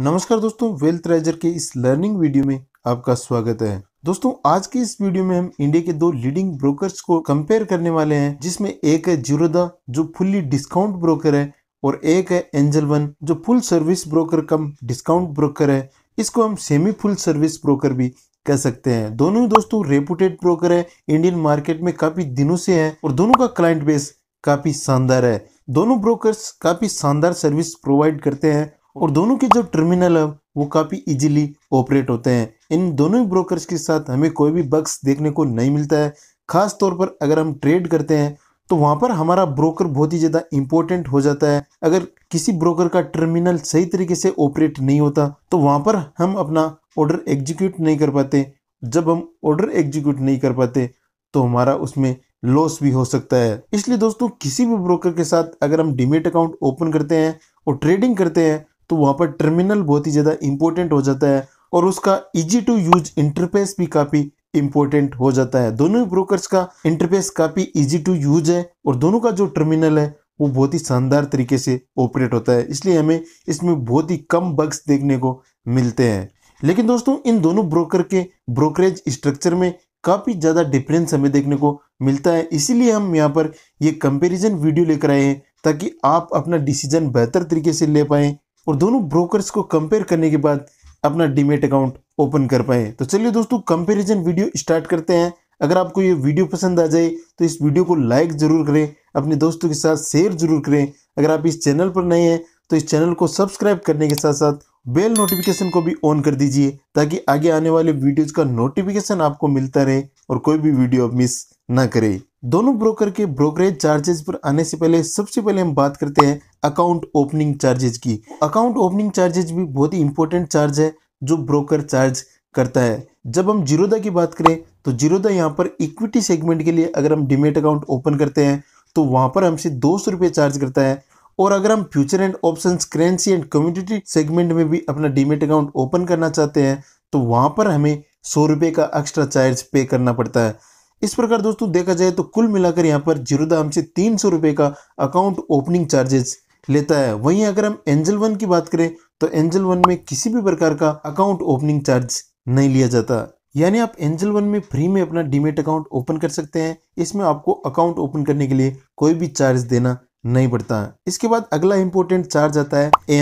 नमस्कार दोस्तों wealth riser के इस लर्निंग वीडियो में आपका स्वागत है दोस्तों आज के इस वीडियो में हम इंडिया के दो लीडिंग ब्रोकर्स को कंपेयर करने वाले हैं जिसमें एक है जीरोदा जो फुल्ली डिस्काउंट ब्रोकर है और एक है एंजल वन जो full service broker cum discount broker है इसको हम सेमी फुल सर्विस ब्रोकर भी कह सकते हैं दोनों दोस्तों रेपुटेड ब्रोकर है इंडियन मार्केट में काफी दिनों से है और दोनों का क्लाइंट बेस काफी शानदार है दोनों ब्रोकर्स काफी शानदार सर्विस प्रोवाइड करते हैं और दोनों के जो टर्मिनल है वो काफ़ी इजीली ऑपरेट होते हैं इन दोनों ही ब्रोकर्स के साथ हमें कोई भी बक्स देखने को नहीं मिलता है खास तौर पर अगर हम ट्रेड करते हैं तो वहाँ पर हमारा ब्रोकर बहुत ही ज़्यादा इम्पोर्टेंट हो जाता है अगर किसी ब्रोकर का टर्मिनल सही तरीके से ऑपरेट नहीं होता तो वहाँ पर हम अपना ऑर्डर एग्जीक्यूट नहीं कर पाते जब हम ऑर्डर एग्जीक्यूट नहीं कर पाते तो हमारा उसमें लॉस भी हो सकता है इसलिए दोस्तों किसी भी ब्रोकर के साथ अगर हम डिमेट अकाउंट ओपन करते हैं और ट्रेडिंग करते हैं तो वहाँ पर टर्मिनल बहुत ही ज़्यादा इंपॉर्टेंट हो जाता है और उसका इजी टू यूज इंटरफेस भी काफ़ी इंपॉर्टेंट हो जाता है दोनों ब्रोकर्स का इंटरफेस काफ़ी इजी टू यूज है और दोनों का जो टर्मिनल है वो बहुत ही शानदार तरीके से ऑपरेट होता है इसलिए हमें इसमें बहुत ही कम बग्स देखने को मिलते हैं लेकिन दोस्तों इन दोनों ब्रोकर के ब्रोकरेज स्ट्रक्चर में काफ़ी ज़्यादा डिफरेंस हमें देखने को मिलता है इसीलिए हम यहाँ पर ये कंपैरिजन वीडियो लेकर आए हैं ताकि आप अपना डिसीजन बेहतर तरीके से ले पाएँ और दोनों ब्रोकर्स को कंपेयर करने के बाद अपना डीमेट अकाउंट ओपन कर पाए तो चलिए दोस्तों कंपेरिजन वीडियो स्टार्ट करते हैं अगर आपको ये वीडियो पसंद आ जाए तो इस वीडियो को लाइक ज़रूर करें अपने दोस्तों के साथ शेयर जरूर करें अगर आप इस चैनल पर नए हैं तो इस चैनल को सब्सक्राइब करने के साथ साथ बेल नोटिफिकेशन को भी ऑन कर दीजिए ताकि आगे आने वाले वीडियोज़ का नोटिफिकेशन आपको मिलता रहे और कोई भी वीडियो आप मिस ना करें दोनों ब्रोकर के ब्रोकरेज चार्जेस पर आने से पहले सबसे पहले हम बात करते हैं अकाउंट ओपनिंग चार्जेज की अकाउंट ओपनिंग चार्जेज भी बहुत ही इंपॉर्टेंट चार्ज है जो ब्रोकर चार्ज करता है जब हम जीरोदा की बात करें तो जीरोदा यहाँ पर इक्विटी सेगमेंट के लिए अगर हम डिमेट अकाउंट ओपन करते हैं तो वहाँ पर हमसे दो सौ चार्ज करता है और अगर हम future and option currency and community segment में भी अपना डिमेट अकाउंट ओपन करना चाहते हैं तो वहाँ पर हमें सौ का एक्स्ट्रा चार्ज पे करना पड़ता है इस प्रकार दोस्तों देखा जाए तो कुल मिलाकर यहाँ पर जीरोदा हमसे तीन सौ रुपये का अकाउंट ओपनिंग चार्जेस लेता है वहीं अगर हम एंजल वन की बात करें तो एंजल वन में किसी भी प्रकार का अकाउंट ओपनिंग चार्ज नहीं लिया जाता यानी आप एंजल वन में फ्री में अपना डीमेट अकाउंट ओपन कर सकते हैं इसमें आपको अकाउंट ओपन करने के लिए कोई भी चार्ज देना नहीं पड़ता इसके बाद अगला इंपोर्टेंट चार्ज आता है ए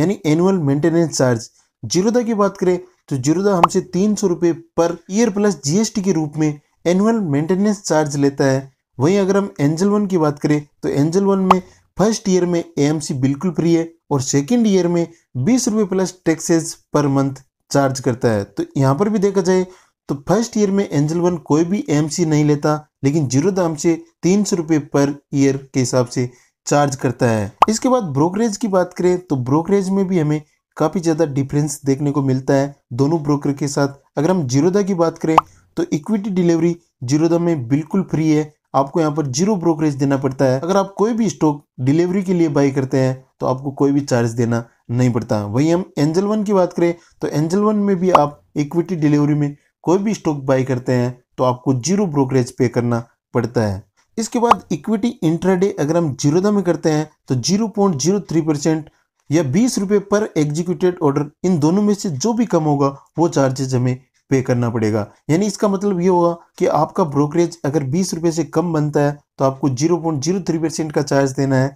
यानी एनुअल मेंटेनेंस चार्ज जीरोदा की बात करें तो जीरोदा हमसे तीन सौ रुपये पर ईयर प्लस जीएसटी के रूप में एनुअल मेंटेनेंस चार्ज लेता है वहीं अगर हम एंजल वन की बात करें तो एंजल वन में फर्स्ट ईयर में ए बिल्कुल फ्री है और सेकेंड ईयर में बीस रुपये plus taxes per month charge करता है तो यहाँ पर भी देखा जाए तो फर्स्ट ईयर में एंजल वन कोई भी ए नहीं लेता लेकिन जीरो दाम से तीन सौ रुपये पर ईयर के हिसाब से चार्ज करता है इसके बाद ब्रोकरेज की बात करें तो ब्रोकरेज में भी हमें काफ़ी ज़्यादा डिफरेंस देखने को मिलता है दोनों ब्रोकर के साथ अगर हम जीरोदा की बात करें तो इक्विटी डिलीवरी जीरोधा में बिल्कुल फ्री है आपको यहाँ पर जीरो ब्रोकरेज देना पड़ता है अगर आप कोई भी स्टॉक डिलीवरी के लिए बाई करते हैं तो आपको कोई भी चार्ज देना नहीं पड़ता वहीं हम एंजल वन की बात करें तो एंजल वन में भी आप इक्विटी डिलीवरी में कोई भी स्टॉक बाई करते हैं तो आपको जीरो ब्रोकरेज पे करना पड़ता है इसके बाद इक्विटी इंट्राडे अगर हम जीरोधा में करते हैं तो zero point zero three percent या बीस रुपये पर एग्जीक्यूटेड ऑर्डर इन दोनों में से जो भी कम होगा वो चार्जेज हमें पे करना पड़ेगा यानी इसका मतलब ये होगा कि आपका ब्रोकरेज अगर बीस रुपये से कम बनता है तो आपको zero point zero three percent का चार्ज देना है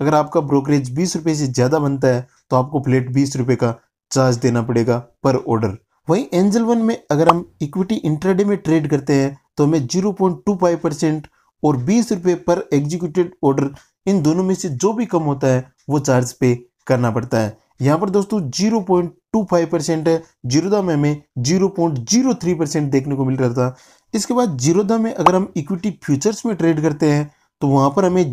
अगर आपका ब्रोकरेज बीस रुपये से ज़्यादा बनता है तो आपको प्लेट बीस रुपये का चार्ज देना पड़ेगा पर ऑर्डर वहीं एंजल वन में अगर हम इक्विटी इंट्राडे में ट्रेड करते हैं तो हमें zero point two five percent और बीस रुपये पर एग्जीक्यूटेड ऑर्डर इन दोनों में से जो भी कम होता है वो चार्ज पे करना पड़ता है यहाँ पर दोस्तों zero point two five percent है जीरोदा में हमें zero point zero three percent देखने को मिल रहा था इसके बाद जीरोदा में अगर हम इक्विटी फ्यूचर्स में ट्रेड करते हैं तो वहां पर हमें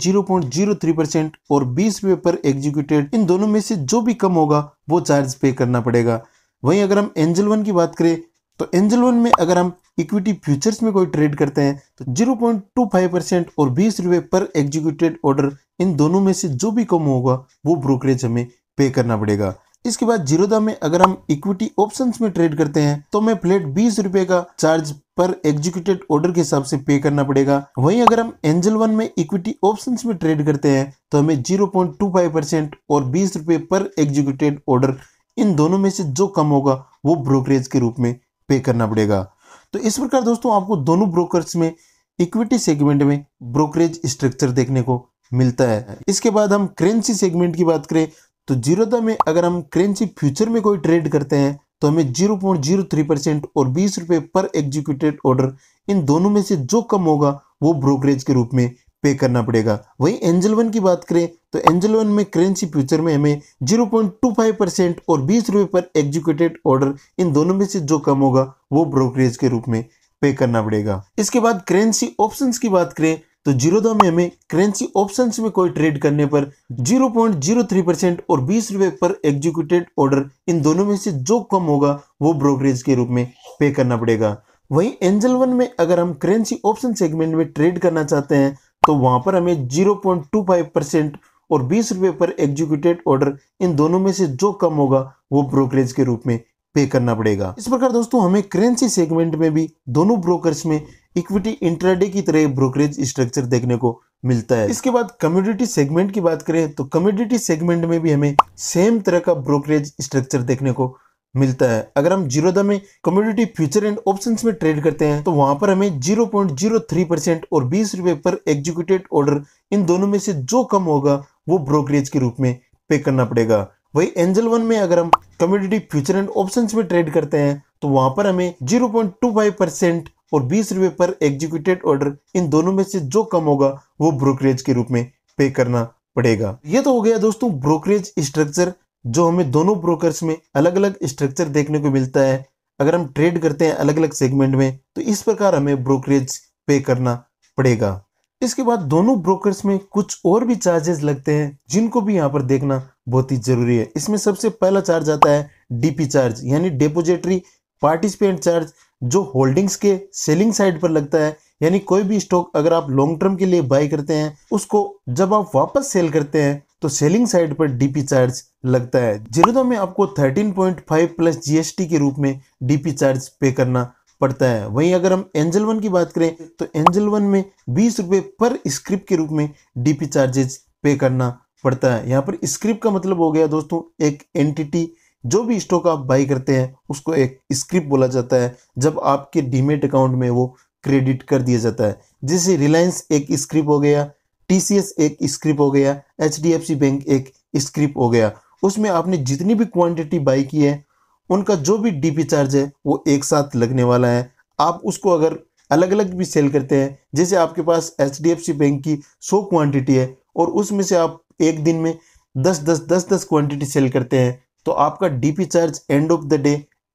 थ्री परसेंट और बीस रुपये पर एग्जीक्यूटेड इन दोनों में से जो भी कम होगा वो चार्ज पे करना पड़ेगा वहीं अगर हम एंजल वन की बात करें तो एंजल वन में अगर हम इक्विटी फ्यूचर्स में कोई ट्रेड करते हैं तो zero point two five percent और बीस रुपये पर एग्जीक्यूटेड ऑर्डर इन दोनों में से जो भी कम होगा वो ब्रोकरेज हमें पे करना पड़ेगा इसके बाद जीरोदा में अगर हम इक्विटी ऑप्शंस में ट्रेड करते हैं तो हमें फ्लेट बीस रुपए का चार्ज पर एग्जीक्यूटेड ऑर्डर के हिसाब से पे करना पड़ेगा वहीं अगर हम एंजल वन में इक्विटी ऑप्शंस में ट्रेड करते हैं तो हमें फाइव परसेंट और बीस रुपए पर एग्जीक्यूटेड ऑर्डर इन दोनों में से जो कम होगा वो ब्रोकरेज के रूप में पे करना पड़ेगा तो इस प्रकार दोस्तों आपको दोनों ब्रोकर्स में इक्विटी सेगमेंट में ब्रोकरेज स्ट्रक्चर देखने को मिलता है इसके बाद हम करेंसी सेगमेंट की बात करें तो जीरोधा में अगर हम करेंसी फ्यूचर में कोई ट्रेड करते हैं तो हमें zero point zero three percent और बीस रुपये पर एग्जीक्यूटेड ऑर्डर इन दोनों में से जो कम होगा वो ब्रोकरेज के रूप में पे करना पड़ेगा वहीं एंजल वन की बात करें तो एंजल वन में करेंसी फ्यूचर में हमें zero point two five percent और बीस रुपये पर एग्जीक्यूटेड ऑर्डर इन दोनों में से जो कम होगा वो ब्रोकरेज के रूप में पे करना पड़ेगा इसके बाद करेंसी ऑप्शंस की बात करें तो जीरोधा में हमें करेंसी ऑप्शंस में कोई ट्रेड करने पर 0.03 परसेंट और बीस रुपए पर एग्जीक्यूटेड ऑर्डर इन दोनों में से जो कम होगा वो ब्रोकरेज के रूप में पे करना पड़ेगा वहीं एंजल वन में अगर हम करेंसी ऑप्शन सेगमेंट में ट्रेड करना चाहते हैं तो वहां पर हमें फाइव परसेंट और बीस रुपए पर एग्जीक्यूटेड ऑर्डर इन दोनों में से जो कम होगा वो ब्रोकरेज के रूप में पे करना पड़ेगा इस प्रकार दोस्तों हमें करेंसी सेगमेंट में भी दोनों ब्रोकर्स में इक्विटी इंट्राडे की तरह ब्रोकरेज स्ट्रक्चर देखने को मिलता है इसके बाद कम्युनिटी सेगमेंट की बात करें तो कम्युनिटी सेगमेंट में भी हमें सेम तरह का ब्रोकरेज स्ट्रक्चर देखने को मिलता है अगर हम जीरोदा में कम्युनिटी फ्यूचर एंड ऑप्शन में ट्रेड करते हैं तो वहां पर हमें 0.03 परसेंट और बीस रुपए पर एग्जीक्यूटेड ऑर्डर इन दोनों में से जो कम होगा वो ब्रोकरेज के रूप में पे करना पड़ेगा वही एंजल वन में अगर हम कम्युनिटी फ्यूचर एंड ऑप्शन में ट्रेड करते हैं तो वहां पर हमें 0.25 परसेंट और बीस रुपए पर एग्जीक्यूटेड ऑर्डर इन दोनों में से जो कम होगा वो ब्रोकरेज के रूप में पे करना पड़ेगा ये तो हो गया दोस्तों ब्रोकरेज स्ट्रक्चर जो हमें दोनों ब्रोकर्स में अलग अलग स्ट्रक्चर देखने को मिलता है अगर हम ट्रेड करते हैं अलग अलग सेगमेंट में तो इस प्रकार हमें ब्रोकरेज पे करना पड़ेगा इसके बाद दोनों ब्रोकर्स में कुछ और भी चार्जेस लगते हैं जिनको भी यहाँ पर देखना बहुत ही जरूरी है इसमें सबसे पहला चार्ज आता है डीपी चार्ज यानी डेपोजिटरी पार्टिसिपेंट चार्ज जो होल्डिंग्स के सेलिंग साइड पर लगता है यानी कोई भी स्टॉक अगर आप लॉन्ग टर्म के लिए बाय करते हैं उसको जब आप वापस सेल करते हैं तो सेलिंग साइड पर डीपी चार्ज लगता है जीरोधा में आपको 13.5 प्लस जीएसटी के रूप में डीपी चार्ज पे करना पड़ता है वहीं अगर हम एंजल वन की बात करें तो एंजल वन में बीस रुपये पर स्क्रिप्ट के रूप में डीपी चार्जेज पे करना पड़ता है यहाँ पर स्क्रिप्ट का मतलब हो गया दोस्तों एक एंटिटी जो भी स्टॉक आप बाई करते हैं उसको एक स्क्रिप्ट बोला जाता है जब आपके डीमेट अकाउंट में वो क्रेडिट कर दिया जाता है जैसे रिलायंस एक स्क्रिप्ट हो गया टीसीएस एक स्क्रिप्ट हो गया एच बैंक एक स्क्रिप्ट हो गया उसमें आपने जितनी भी क्वांटिटी बाई की है उनका जो भी डीपी चार्ज है वो एक साथ लगने वाला है आप उसको अगर अलग अलग भी सेल करते हैं जैसे आपके पास एच बैंक की सौ क्वांटिटी है और उसमें से आप एक दिन में दस दस दस दस क्वांटिटी सेल करते हैं तो आपका DP charge end of the day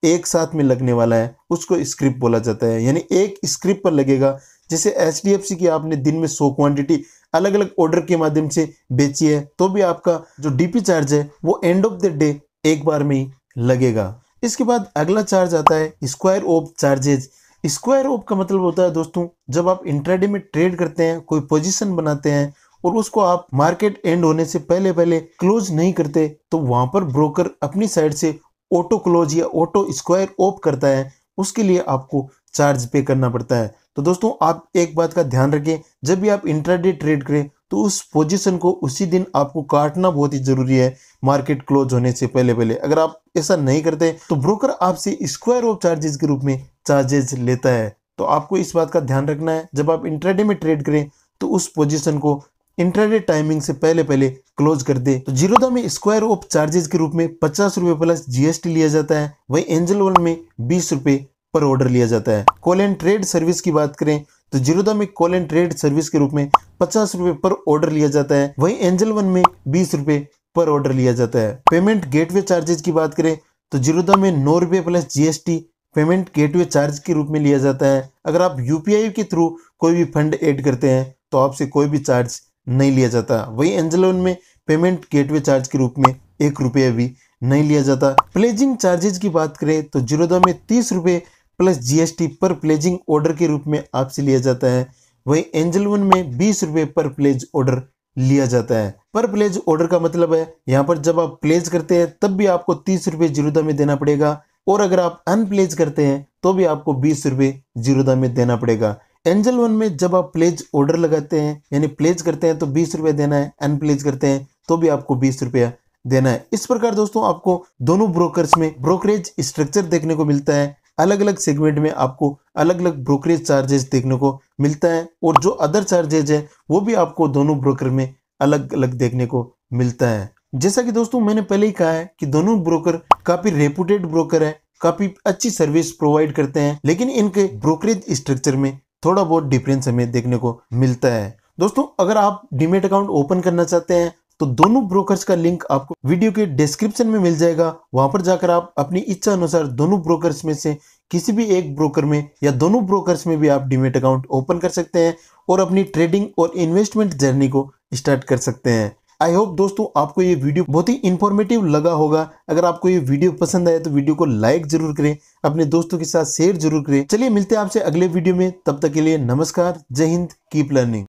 एक साथ में लगने वाला है उसको स्क्रिप्ट बोला जाता है यानी एक स्क्रिप्ट पर लगेगा जैसे एच की आपने दिन में सो क्वांटिटी अलग अलग ऑर्डर के माध्यम से बेची है तो भी आपका जो डीपी चार्ज है वो एंड ऑफ द डे एक बार में ही लगेगा इसके बाद अगला चार्ज आता है square off charges square off का मतलब होता है दोस्तों जब आप इंट्राडे में ट्रेड करते हैं कोई पोजीशन बनाते हैं और उसको आप मार्केट एंड होने से पहले पहले क्लोज नहीं करते तो वहां पर ब्रोकर अपनी साइड से ऑटो क्लोज या ऑटो स्क्वायर ऑफ करता है उसके लिए आपको चार्ज पे करना पड़ता है तो दोस्तों आप एक बात का ध्यान रखें जब भी आप इंट्राडे ट्रेड करें तो उस पोजीशन को उसी दिन आपको काटना बहुत ही जरूरी है मार्केट क्लोज होने से पहले पहले अगर आप ऐसा नहीं करते तो ब्रोकर आपसे स्क्वायर ऑफ चार्जेस के रूप में चार्जेस लेता है तो आपको इस बात का ध्यान रखना है जब आप इंट्राडे में ट्रेड करें तो उस पोजीशन को इंटरडे टाइमिंग से पहले पहले क्लोज कर दे तो जीरोदा में स्क्वायर ऑफ चार्जेस के रूप में पचास रुपए प्लस जीएसटी लिया जाता है वही एंजल वन में बीस रुपए पर ऑर्डर लिया जाता है कॉल एंड ट्रेड सर्विस की बात करें तो जीरोदा में कॉल एंड ट्रेड सर्विस के रूप में पचास रुपए पर ऑर्डर लिया जाता है वही एंजल वन में बीस रुपए पर ऑर्डर लिया जाता है पेमेंट गेटवे चार्जेस की बात करें तो जीरोदा में नौ रुपये plus GST payment gateway charge के रूप में लिया जाता है अगर आप यूपीआई के थ्रू कोई भी फंड एड करते हैं तो आपसे कोई भी चार्ज नहीं लिया जाता वही एंजलोन में पेमेंट गेटवे चार्ज के रूप में एक रुपया भी नहीं लिया जाता प्लेजिंग चार्जेज की बात करें तो जीरोदा में तीस रुपये प्लस जीएसटी पर प्लेजिंग ऑर्डर के रूप में आपसे लिया जाता है वही एंजल वन में बीस रुपये पर प्लेज ऑर्डर लिया जाता है पर प्लेज ऑर्डर का मतलब है यहाँ पर जब आप प्लेज करते हैं तब भी आपको तीस रुपये जीरोदा में देना पड़ेगा और अगर आप अनप्लेज करते हैं तो भी आपको बीस रुपये जीरोदा में देना पड़ेगा एंजल वन में जब आप प्लेज ऑर्डर लगाते हैं यानी प्लेज करते हैं तो बीस रुपये देना है प्लेज करते हैं तो भी आपको बीस रुपया देना है इस प्रकार दोस्तों आपको दोनों ब्रोकर्स में ब्रोकरेज स्ट्रक्चर देखने को मिलता है अलग अलग सेगमेंट में आपको अलग अलग ब्रोकरेज चार्जेस देखने को मिलता है और जो अदर चार्जेज है वो भी आपको दोनों ब्रोकर में अलग अलग देखने को मिलता है जैसा कि दोस्तों मैंने पहले ही कहा है कि दोनों ब्रोकर काफी रेपुटेड ब्रोकर है काफी अच्छी सर्विस प्रोवाइड करते हैं लेकिन इनके ब्रोकरेज स्ट्रक्चर में थोड़ा बहुत डिफरेंस हमें देखने को मिलता है दोस्तों अगर आप डीमेट अकाउंट ओपन करना चाहते हैं तो दोनों ब्रोकर्स का लिंक आपको वीडियो के डिस्क्रिप्शन में मिल जाएगा वहां पर जाकर आप अपनी इच्छा अनुसार दोनों ब्रोकर्स में से किसी भी एक ब्रोकर में या दोनों ब्रोकर्स में भी आप डीमेट अकाउंट ओपन कर सकते हैं और अपनी ट्रेडिंग और इन्वेस्टमेंट जर्नी को स्टार्ट कर सकते हैं आई होप दोस्तों आपको ये वीडियो बहुत ही इन्फॉर्मेटिव लगा होगा अगर आपको ये वीडियो पसंद आए तो वीडियो को लाइक जरूर करें अपने दोस्तों के साथ शेयर जरूर करें चलिए मिलते हैं आपसे अगले वीडियो में तब तक के लिए नमस्कार जय हिंद कीप लर्निंग